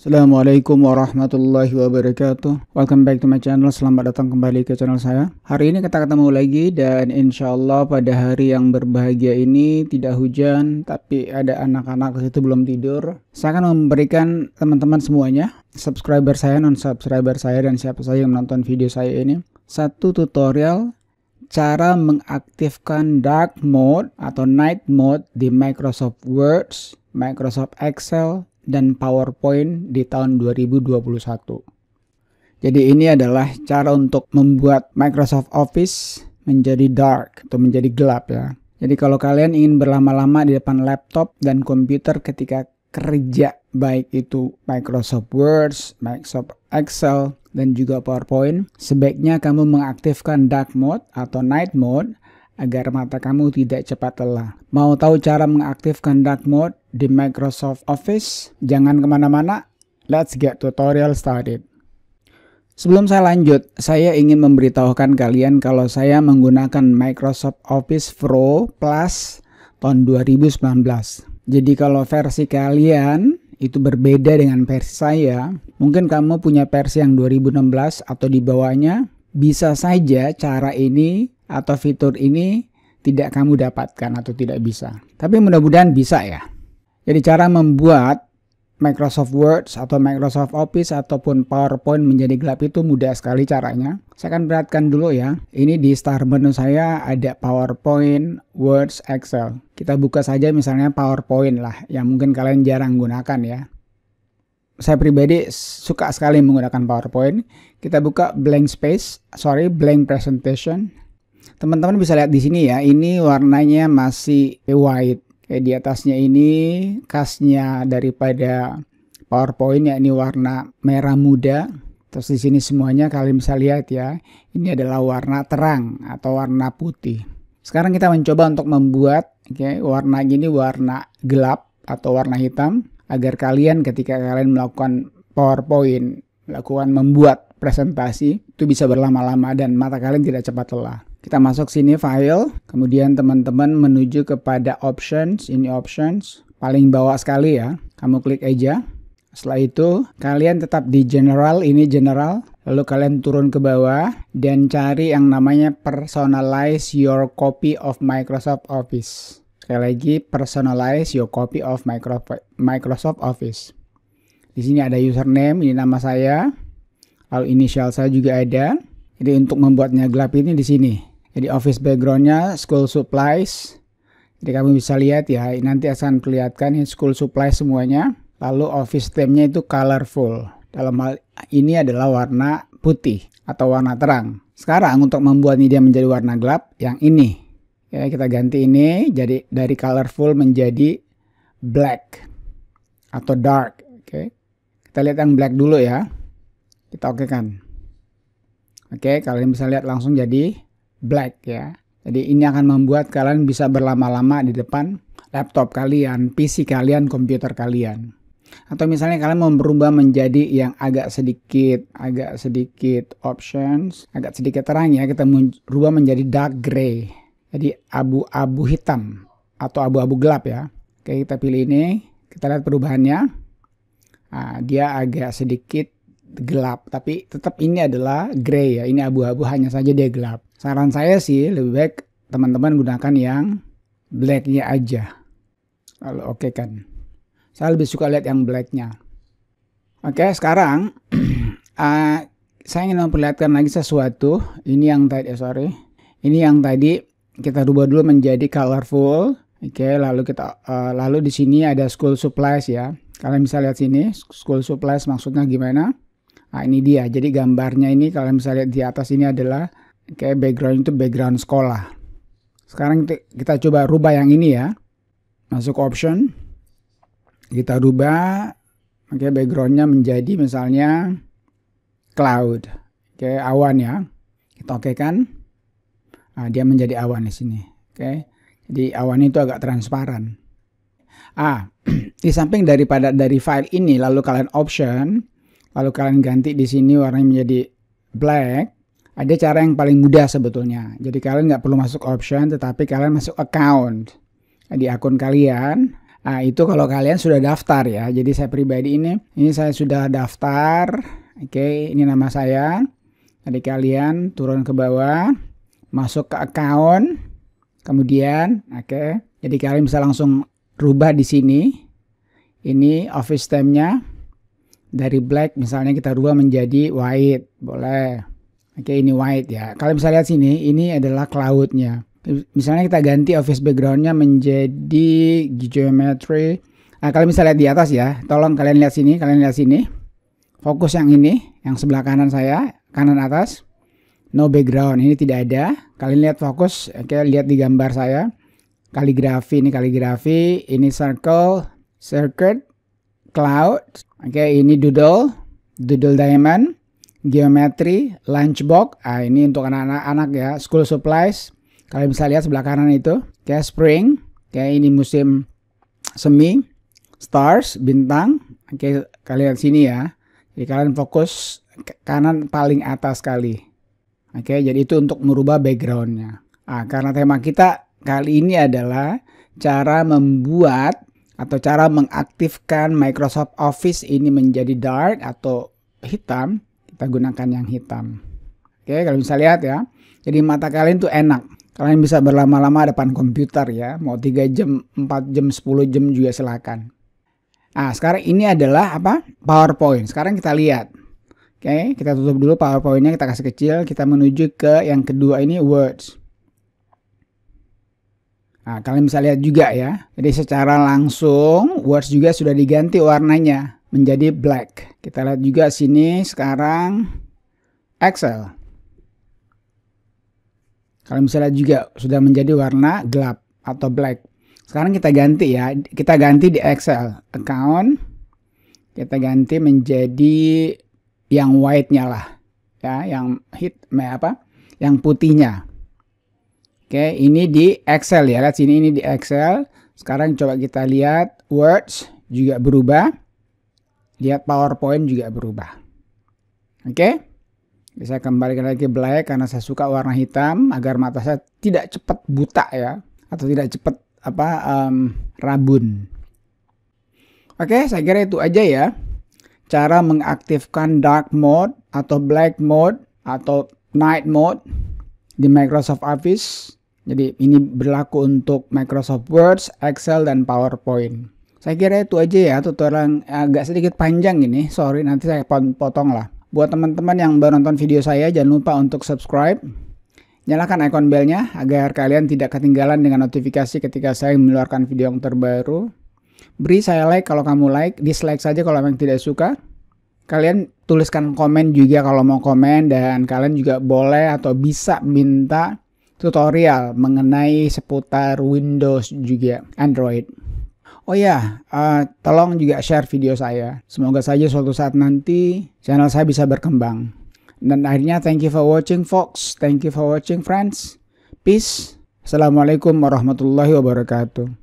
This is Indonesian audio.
Assalamualaikum warahmatullahi wabarakatuh Welcome back to my channel, selamat datang kembali ke channel saya Hari ini kita ketemu lagi dan insya Allah pada hari yang berbahagia ini tidak hujan Tapi ada anak-anak itu belum tidur Saya akan memberikan teman-teman semuanya Subscriber saya, non-subscriber saya, dan siapa saja yang menonton video saya ini Satu tutorial cara mengaktifkan dark mode atau night mode di Microsoft Word Microsoft Excel, dan PowerPoint di tahun 2021. Jadi ini adalah cara untuk membuat Microsoft Office menjadi dark atau menjadi gelap ya. Jadi kalau kalian ingin berlama-lama di depan laptop dan komputer ketika kerja baik itu Microsoft Word, Microsoft Excel, dan juga PowerPoint, sebaiknya kamu mengaktifkan dark mode atau night mode agar mata kamu tidak cepat lelah. Mau tahu cara mengaktifkan dark mode? di Microsoft Office. Jangan kemana-mana, let's get tutorial started. Sebelum saya lanjut, saya ingin memberitahukan kalian kalau saya menggunakan Microsoft Office Pro Plus tahun 2019. Jadi kalau versi kalian itu berbeda dengan versi saya, mungkin kamu punya versi yang 2016 atau di bawahnya, bisa saja cara ini atau fitur ini tidak kamu dapatkan atau tidak bisa. Tapi mudah-mudahan bisa ya. Jadi cara membuat Microsoft Word atau Microsoft Office ataupun PowerPoint menjadi gelap itu mudah sekali caranya. Saya akan perhatikan dulu ya. Ini di start menu saya ada PowerPoint, Word, Excel. Kita buka saja misalnya PowerPoint lah yang mungkin kalian jarang gunakan ya. Saya pribadi suka sekali menggunakan PowerPoint. Kita buka blank space, sorry blank presentation. Teman-teman bisa lihat di sini ya, ini warnanya masih white Eh, di atasnya ini khasnya daripada PowerPoint ya ini warna merah muda. Terus di sini semuanya kalian bisa lihat ya, ini adalah warna terang atau warna putih. Sekarang kita mencoba untuk membuat okay, warna gini warna gelap atau warna hitam agar kalian ketika kalian melakukan PowerPoint, melakukan membuat presentasi itu bisa berlama-lama dan mata kalian tidak cepat lelah. Kita masuk sini file, kemudian teman-teman menuju kepada options, ini options, paling bawah sekali ya. Kamu klik aja. Setelah itu, kalian tetap di general, ini general. Lalu kalian turun ke bawah dan cari yang namanya personalize your copy of Microsoft Office. Sekali lagi, personalize your copy of Microsoft Office. Di sini ada username, ini nama saya. Lalu initial saya juga ada. Jadi untuk membuatnya gelap ini di sini jadi office backgroundnya school supplies. Jadi kamu bisa lihat ya, nanti akan kelihatan school supplies semuanya. Lalu office theme itu colorful. Dalam hal ini adalah warna putih atau warna terang. Sekarang untuk membuat dia menjadi warna gelap, yang ini. Ya, kita ganti ini jadi dari colorful menjadi black atau dark. Oke. Kita lihat yang black dulu ya. Kita oke kan. Oke, kalian bisa lihat langsung jadi black ya. Jadi ini akan membuat kalian bisa berlama-lama di depan laptop kalian, PC kalian, komputer kalian. Atau misalnya kalian mau berubah menjadi yang agak sedikit, agak sedikit options, agak sedikit terang ya, kita berubah menjadi dark gray. Jadi abu-abu hitam atau abu-abu gelap ya. Oke, kita pilih ini, kita lihat perubahannya. Nah, dia agak sedikit gelap, tapi tetap ini adalah gray ya, ini abu-abu hanya saja dia gelap. Saran saya sih lebih baik teman-teman gunakan yang blacknya aja. lalu oke okay kan. Saya lebih suka lihat yang blacknya. Oke, okay, sekarang uh, saya ingin memperlihatkan lagi sesuatu. Ini yang tadi, eh, sorry. Ini yang tadi kita rubah dulu menjadi colorful. Oke, okay, lalu kita uh, lalu di sini ada school supplies ya. Kalian bisa lihat sini school supplies maksudnya gimana? Nah, ini dia. Jadi gambarnya ini kalian bisa lihat di atas ini adalah kayak background itu background sekolah. Sekarang kita coba rubah yang ini ya. Masuk option. Kita rubah. Oke, okay, backgroundnya menjadi misalnya cloud. Oke, okay, awan ya. Kita oke kan. Nah, dia menjadi awan di sini. Oke. Okay. Jadi awan itu agak transparan. Ah, di samping daripada dari file ini lalu kalian option, lalu kalian ganti di sini warnanya menjadi black ada cara yang paling mudah sebetulnya. Jadi kalian nggak perlu masuk option, tetapi kalian masuk account di akun kalian. Nah, itu kalau kalian sudah daftar ya. Jadi saya pribadi ini, ini saya sudah daftar. Oke, ini nama saya. Jadi kalian turun ke bawah, masuk ke account, kemudian, oke. Jadi kalian bisa langsung rubah di sini. Ini office time-nya dari black misalnya kita rubah menjadi white, boleh. Oke, ini white ya. Kalian bisa lihat sini, ini adalah cloudnya. Misalnya kita ganti office backgroundnya menjadi geometry. Nah, kalian bisa lihat di atas ya. Tolong kalian lihat sini, kalian lihat sini. Fokus yang ini, yang sebelah kanan saya, kanan atas. No background, ini tidak ada. Kalian lihat fokus, oke, lihat di gambar saya. Kaligrafi, ini kaligrafi, ini circle, circuit, cloud. Oke, ini doodle, doodle diamond. Geometri, lunchbox. Ah, ini untuk anak-anak ya. School supplies. Kalian bisa lihat sebelah kanan itu. Kayak spring. Kayak ini musim semi. Stars, bintang. Oke, kalian sini ya. Jadi kalian fokus kanan paling atas kali. Oke, jadi itu untuk merubah backgroundnya. Ah, karena tema kita kali ini adalah cara membuat atau cara mengaktifkan Microsoft Office ini menjadi dark atau hitam kita gunakan yang hitam. Oke, kalau bisa lihat ya. Jadi mata kalian tuh enak. Kalian bisa berlama-lama depan komputer ya. Mau 3 jam, 4 jam, 10 jam juga silakan. Nah, sekarang ini adalah apa? PowerPoint. Sekarang kita lihat. Oke, kita tutup dulu PowerPoint-nya, kita kasih kecil. Kita menuju ke yang kedua ini Words. Nah, kalian bisa lihat juga ya. Jadi secara langsung Words juga sudah diganti warnanya menjadi black. Kita lihat juga sini sekarang Excel. Kalau misalnya juga sudah menjadi warna gelap atau black. Sekarang kita ganti ya, kita ganti di Excel account kita ganti menjadi yang white-nya lah. Ya, yang hit apa? Yang putihnya. Oke, ini di Excel ya. Lihat sini ini di Excel. Sekarang coba kita lihat words juga berubah lihat PowerPoint juga berubah. Oke? Okay? Saya kembali lagi black karena saya suka warna hitam agar mata saya tidak cepat buta ya atau tidak cepat apa um, rabun. Oke, okay, saya kira itu aja ya. Cara mengaktifkan dark mode atau black mode atau night mode di Microsoft Office. Jadi ini berlaku untuk Microsoft Word, Excel, dan PowerPoint. Saya kira itu aja ya tutorial agak sedikit panjang ini. Sorry nanti saya potong lah. Buat teman-teman yang baru nonton video saya jangan lupa untuk subscribe. Nyalakan icon belnya agar kalian tidak ketinggalan dengan notifikasi ketika saya mengeluarkan video yang terbaru. Beri saya like kalau kamu like, dislike saja kalau memang tidak suka. Kalian tuliskan komen juga kalau mau komen dan kalian juga boleh atau bisa minta tutorial mengenai seputar Windows juga Android. Oh ya, uh, tolong juga share video saya. Semoga saja suatu saat nanti channel saya bisa berkembang. Dan akhirnya thank you for watching folks. Thank you for watching friends. Peace. Assalamualaikum warahmatullahi wabarakatuh.